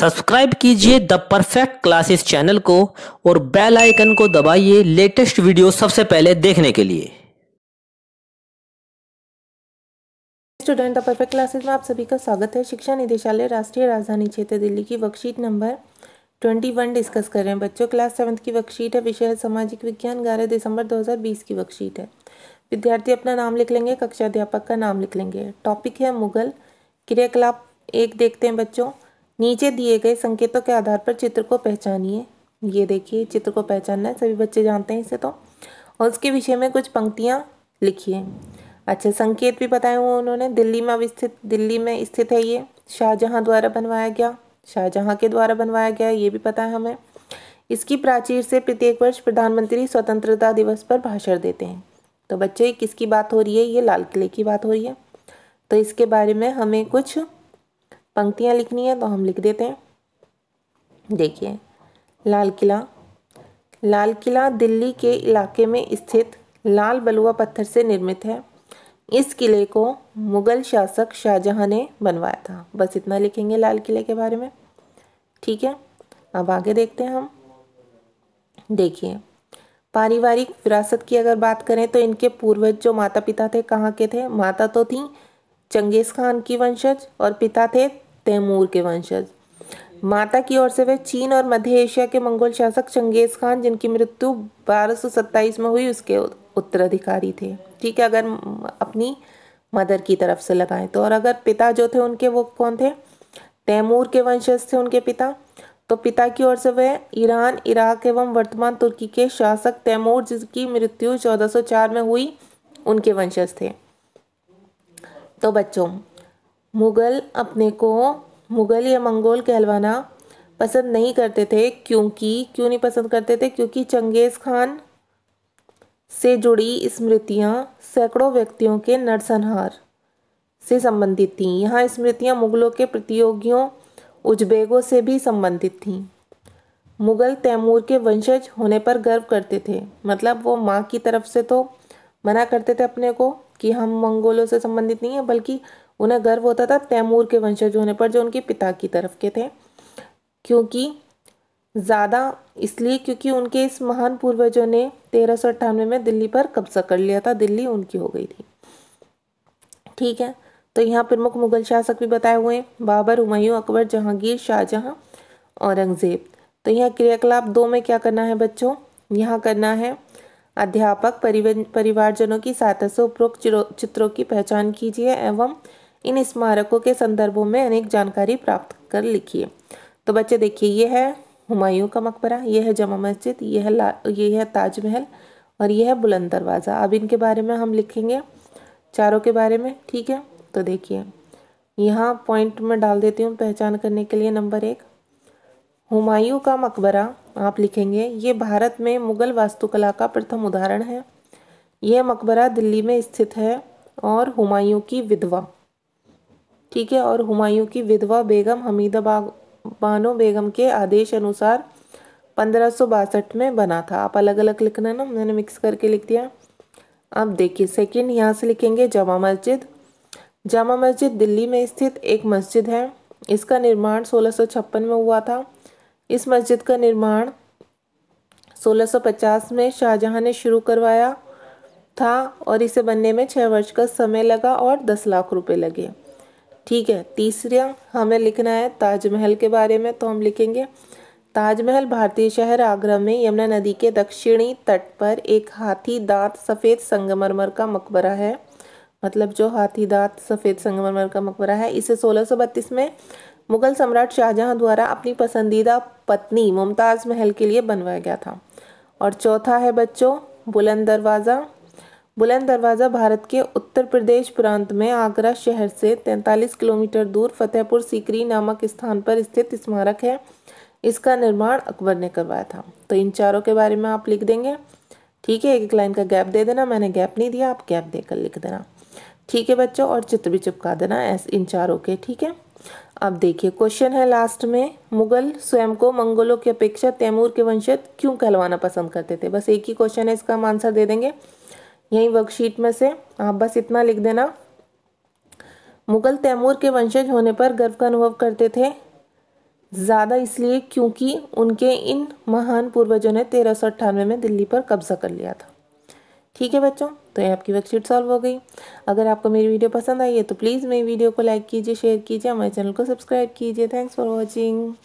subscribe कीजिए the perfect classes channel को और बेल आइकन को दबाइए लेटेस्ट वीडियो सबसे पहले देखने के लिए स्टूडेंट द परफेक्ट क्लासेस में आप सभी का स्वागत है शिक्षा निदेशालय राष्ट्रीय राजधानी क्षेत्र दिल्ली की worksheet number twenty one discuss कर रहे हैं बच्चों क्लास सेवन्थ की वर्कशीट है विषय सामाजिक विज्ञान ग्यारह दिसंबर दो की वर्कशीट है विद्यार्थी अपना नाम लिख लेंगे कक्षा अध्यापक का नाम लिख लेंगे टॉपिक है मुगल क्रियाकलाप एक देखते हैं बच्चों नीचे दिए गए संकेतों के आधार पर चित्र को पहचानिए ये देखिए चित्र को पहचानना है सभी बच्चे जानते हैं इसे तो और उसके विषय में कुछ पंक्तियाँ लिखिए अच्छा संकेत भी बताए हुए उन्होंने दिल्ली में अवस्थित दिल्ली में स्थित है ये शाहजहाँ द्वारा बनवाया गया शाहजहाँ के द्वारा बनवाया गया ये भी पता है हमें इसकी प्राचीर से प्रत्येक वर्ष प्रधानमंत्री स्वतंत्रता दिवस पर भाषण देते हैं तो बच्चे किसकी बात हो रही है ये लाल किले की बात हो रही है तो इसके बारे में हमें कुछ पंक्तियाँ लिखनी है तो हम लिख देते हैं देखिए लाल किला लाल किला दिल्ली के इलाके में स्थित लाल बलुआ पत्थर से निर्मित है इस किले को मुगल शासक शाहजहां ने बनवाया था बस इतना लिखेंगे लाल किले के बारे में ठीक है अब आगे देखते हैं हम देखिए पारिवारिक विरासत की अगर बात करें तो इनके पूर्वज जो माता पिता थे कहाँ के थे माता तो थी चंगेज़ खान की वंशज और पिता थे तैमूर के वंशज माता की ओर से वह चीन और मध्य एशिया के मंगोल शासक चंगेज खान जिनकी मृत्यु बारह में हुई उसके उत्तराधिकारी थे ठीक है अगर अपनी मदर की तरफ से लगाएं तो और अगर पिता जो थे उनके वो कौन थे तैमूर के वंशज थे उनके पिता तो पिता की ओर से वह ईरान इराक एवं वर्तमान तुर्की के शासक तैमूर जिसकी मृत्यु 1404 में हुई उनके वंशज थे तो बच्चों मुग़ल अपने को मुग़ल या मंगोल कहलवाना पसंद नहीं करते थे क्योंकि क्यों नहीं पसंद करते थे क्योंकि चंगेज़ खान से जुड़ी स्मृतियां सैकड़ों व्यक्तियों के नरसंहार से संबंधित थीं यहाँ स्मृतियां मुग़लों के प्रतियोगियों उज्बेकों से भी संबंधित थीं मुग़ल तैमूर के वंशज होने पर गर्व करते थे मतलब वो माँ की तरफ से तो मना करते थे अपने को कि हम मंगोलों से संबंधित नहीं हैं बल्कि उन्हें गर्व होता था तैमूर के वंशज होने पर जो उनके पिता की तरफ के थे क्योंकि ज़्यादा इसलिए क्योंकि उनके इस महान पूर्वजों ने तेरह में दिल्ली पर कब्जा कर लिया था दिल्ली उनकी हो गई थी ठीक है तो यहाँ प्रमुख मुगल शासक भी बताए हुए हैं बाबर हुमायूं अकबर जहांगीर शाहजहां औरंगज़ेब तो यहाँ क्रियाकलाप दो में क्या करना है बच्चों यहाँ करना है अध्यापक परिवारजनों की सहायता से उपरोक्त चित्रों की पहचान कीजिए एवं इन स्मारकों के संदर्भों में अनेक जानकारी प्राप्त कर लिखिए तो बच्चे देखिए ये है हुमायूं का मकबरा ये है जमा मस्जिद ये है ला ये है ताजमहल और ये है बुलंद दरवाज़ा अब इनके बारे में हम लिखेंगे चारों के बारे में ठीक है तो देखिए यहाँ पॉइंट में डाल देती हूँ पहचान करने के लिए नंबर एक हुमायूं का मकबरा आप लिखेंगे ये भारत में मुग़ल वास्तुकला का प्रथम उदाहरण है यह मकबरा दिल्ली में स्थित है और हुमायूं की विधवा ठीक है और हुमायूं की विधवा बेगम हमीदा बानो बेगम के आदेश अनुसार पंद्रह में बना था आप अलग अलग लिखना ना मैंने मिक्स करके लिख दिया अब देखिए सेकंड यहाँ से लिखेंगे जामा मस्जिद जामा मस्जिद दिल्ली में स्थित एक मस्जिद है इसका निर्माण सोलह में हुआ था इस मस्जिद का निर्माण 1650 में शाहजहां ने शुरू करवाया था और इसे बनने में छः वर्ष का समय लगा और दस लाख रुपए लगे ठीक है तीसरा हमें लिखना है ताजमहल के बारे में तो हम लिखेंगे ताजमहल भारतीय शहर आगरा में यमुना नदी के दक्षिणी तट पर एक हाथी दांत सफ़ेद संगमरमर का मकबरा है मतलब जो हाथी दांत सफ़ेद संगमरमर का मकबरा है इसे सोलह में मुगल सम्राट शाहजहां द्वारा अपनी पसंदीदा पत्नी मुमताज़ महल के लिए बनवाया गया था और चौथा है बच्चों बुलंद दरवाज़ा बुलंद दरवाज़ा भारत के उत्तर प्रदेश प्रांत में आगरा शहर से 43 किलोमीटर दूर फतेहपुर सीकरी नामक स्थान पर स्थित स्मारक है इसका निर्माण अकबर ने करवाया था तो इन चारों के बारे में आप लिख देंगे ठीक है एक एक लाइन का गैप दे देना मैंने गैप नहीं दिया आप गैप देकर लिख देना ठीक है बच्चों और चित्र भी चिपका देना ऐसे इन चारों के ठीक है अब देखिए क्वेश्चन है लास्ट में मुगल स्वयं को मंगोलों की अपेक्षा तैमूर के वंशज क्यों कहलवाना पसंद करते थे बस एक ही क्वेश्चन है इसका हम आंसर दे देंगे यही वर्कशीट में से आप बस इतना लिख देना मुगल तैमूर के वंशज होने पर गर्व का अनुभव करते थे ज़्यादा इसलिए क्योंकि उनके इन महान पूर्वजों ने तेरह सौ अट्ठानवे में दिल्ली पर कब्जा कर लिया था ठीक है बच्चों तो ये आपकी वर्कशीट सॉल्व हो गई अगर आपको मेरी वीडियो पसंद आई है तो प्लीज़ मेरी वीडियो को लाइक कीजिए शेयर कीजिए हमारे चैनल को सब्सक्राइब कीजिए थैंक्स फॉर वॉचिंग